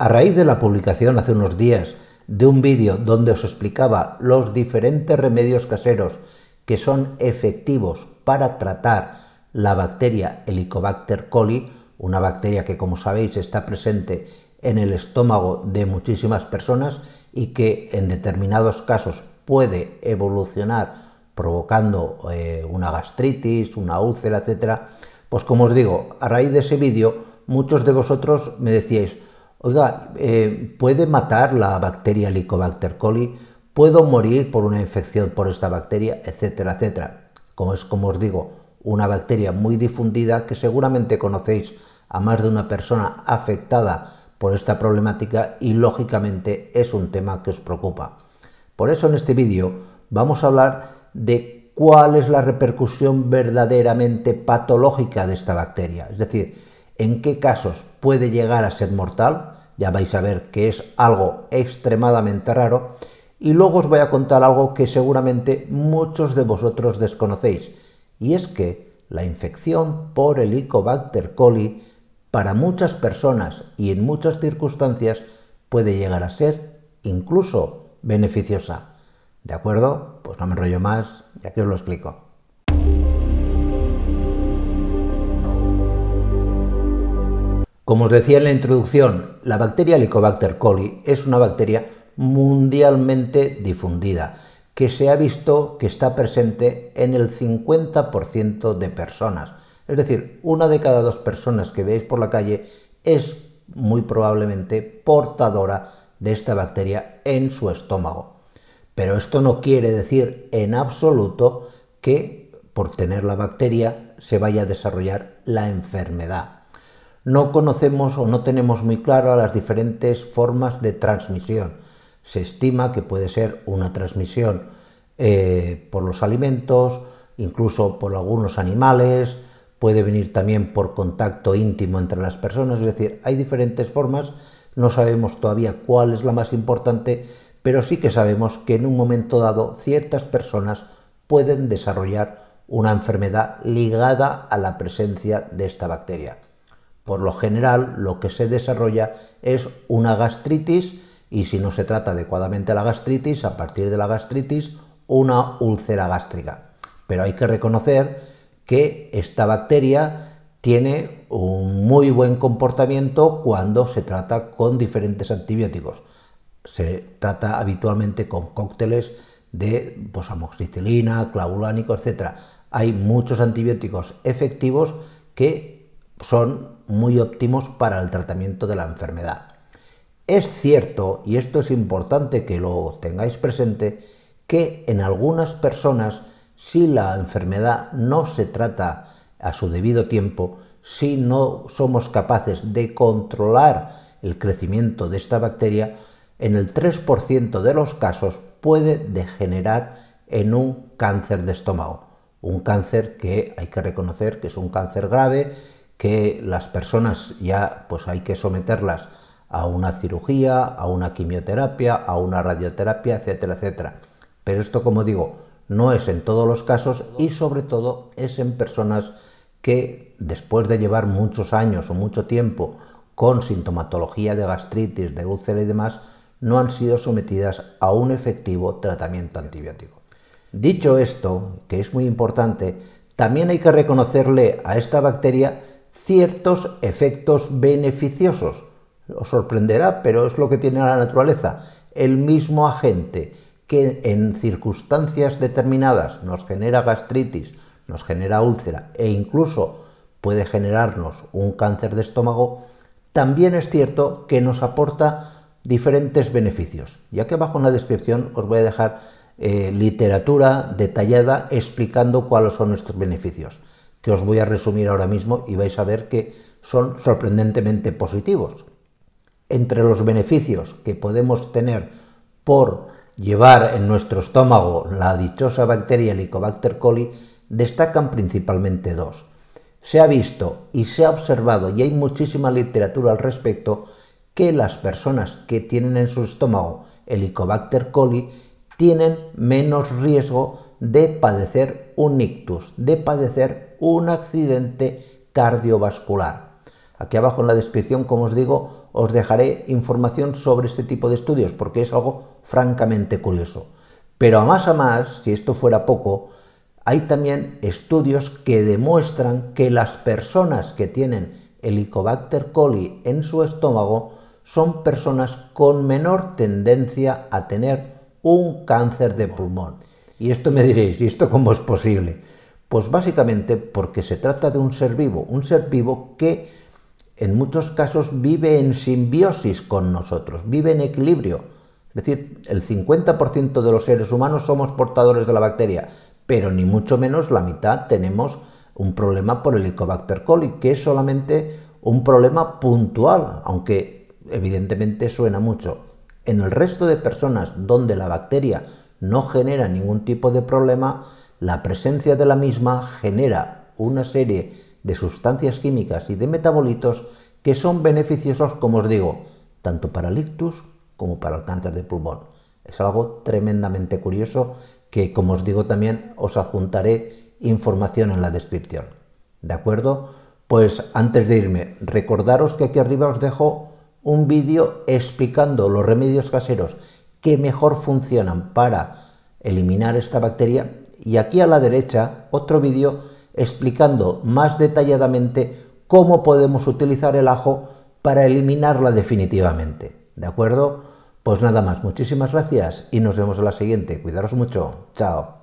A raíz de la publicación hace unos días de un vídeo donde os explicaba los diferentes remedios caseros que son efectivos para tratar la bacteria Helicobacter coli, una bacteria que como sabéis está presente en el estómago de muchísimas personas y que en determinados casos puede evolucionar provocando eh, una gastritis, una úlcera, etc. Pues como os digo, a raíz de ese vídeo muchos de vosotros me decíais, Oiga, eh, ¿puede matar la bacteria Helicobacter coli? ¿Puedo morir por una infección por esta bacteria? Etcétera, etcétera. Como es, como os digo, una bacteria muy difundida que seguramente conocéis a más de una persona afectada por esta problemática y lógicamente es un tema que os preocupa. Por eso en este vídeo vamos a hablar de cuál es la repercusión verdaderamente patológica de esta bacteria, es decir, en qué casos puede llegar a ser mortal ya vais a ver que es algo extremadamente raro, y luego os voy a contar algo que seguramente muchos de vosotros desconocéis, y es que la infección por Helicobacter coli para muchas personas y en muchas circunstancias puede llegar a ser incluso beneficiosa. ¿De acuerdo? Pues no me enrollo más, ya que os lo explico. Como os decía en la introducción, la bacteria Helicobacter coli es una bacteria mundialmente difundida que se ha visto que está presente en el 50% de personas. Es decir, una de cada dos personas que veis por la calle es muy probablemente portadora de esta bacteria en su estómago. Pero esto no quiere decir en absoluto que por tener la bacteria se vaya a desarrollar la enfermedad no conocemos o no tenemos muy claro las diferentes formas de transmisión. Se estima que puede ser una transmisión eh, por los alimentos, incluso por algunos animales, puede venir también por contacto íntimo entre las personas, es decir, hay diferentes formas, no sabemos todavía cuál es la más importante, pero sí que sabemos que en un momento dado ciertas personas pueden desarrollar una enfermedad ligada a la presencia de esta bacteria. Por lo general, lo que se desarrolla es una gastritis y si no se trata adecuadamente la gastritis, a partir de la gastritis, una úlcera gástrica. Pero hay que reconocer que esta bacteria tiene un muy buen comportamiento cuando se trata con diferentes antibióticos. Se trata habitualmente con cócteles de pues, amoxicilina, clavulánico, etc. Hay muchos antibióticos efectivos que son muy óptimos para el tratamiento de la enfermedad. Es cierto, y esto es importante que lo tengáis presente, que en algunas personas, si la enfermedad no se trata a su debido tiempo, si no somos capaces de controlar el crecimiento de esta bacteria, en el 3% de los casos puede degenerar en un cáncer de estómago. Un cáncer que hay que reconocer que es un cáncer grave, que las personas ya pues hay que someterlas a una cirugía, a una quimioterapia, a una radioterapia, etcétera, etcétera. Pero esto, como digo, no es en todos los casos y sobre todo es en personas que después de llevar muchos años o mucho tiempo con sintomatología de gastritis, de úlcera y demás, no han sido sometidas a un efectivo tratamiento antibiótico. Dicho esto, que es muy importante, también hay que reconocerle a esta bacteria ciertos efectos beneficiosos. Os sorprenderá, pero es lo que tiene la naturaleza. El mismo agente que en circunstancias determinadas nos genera gastritis, nos genera úlcera e incluso puede generarnos un cáncer de estómago, también es cierto que nos aporta diferentes beneficios. Y aquí abajo en la descripción os voy a dejar eh, literatura detallada explicando cuáles son nuestros beneficios que os voy a resumir ahora mismo y vais a ver que son sorprendentemente positivos. Entre los beneficios que podemos tener por llevar en nuestro estómago la dichosa bacteria Helicobacter coli destacan principalmente dos. Se ha visto y se ha observado, y hay muchísima literatura al respecto, que las personas que tienen en su estómago Helicobacter coli tienen menos riesgo de padecer un ictus, de padecer un accidente cardiovascular. Aquí abajo en la descripción, como os digo, os dejaré información sobre este tipo de estudios porque es algo francamente curioso. Pero a más a más, si esto fuera poco, hay también estudios que demuestran que las personas que tienen Helicobacter coli en su estómago son personas con menor tendencia a tener un cáncer de pulmón. Y esto me diréis, ¿y esto cómo es posible? Pues básicamente porque se trata de un ser vivo, un ser vivo que en muchos casos vive en simbiosis con nosotros, vive en equilibrio. Es decir, el 50% de los seres humanos somos portadores de la bacteria, pero ni mucho menos la mitad tenemos un problema por el Helicobacter coli, que es solamente un problema puntual, aunque evidentemente suena mucho. En el resto de personas donde la bacteria no genera ningún tipo de problema, la presencia de la misma genera una serie de sustancias químicas y de metabolitos que son beneficiosos, como os digo, tanto para el ictus como para el cáncer de pulmón. Es algo tremendamente curioso que, como os digo también, os adjuntaré información en la descripción. ¿De acuerdo? Pues antes de irme, recordaros que aquí arriba os dejo un vídeo explicando los remedios caseros que mejor funcionan para eliminar esta bacteria, y aquí a la derecha otro vídeo explicando más detalladamente cómo podemos utilizar el ajo para eliminarla definitivamente. ¿De acuerdo? Pues nada más, muchísimas gracias y nos vemos en la siguiente. Cuidaros mucho. Chao.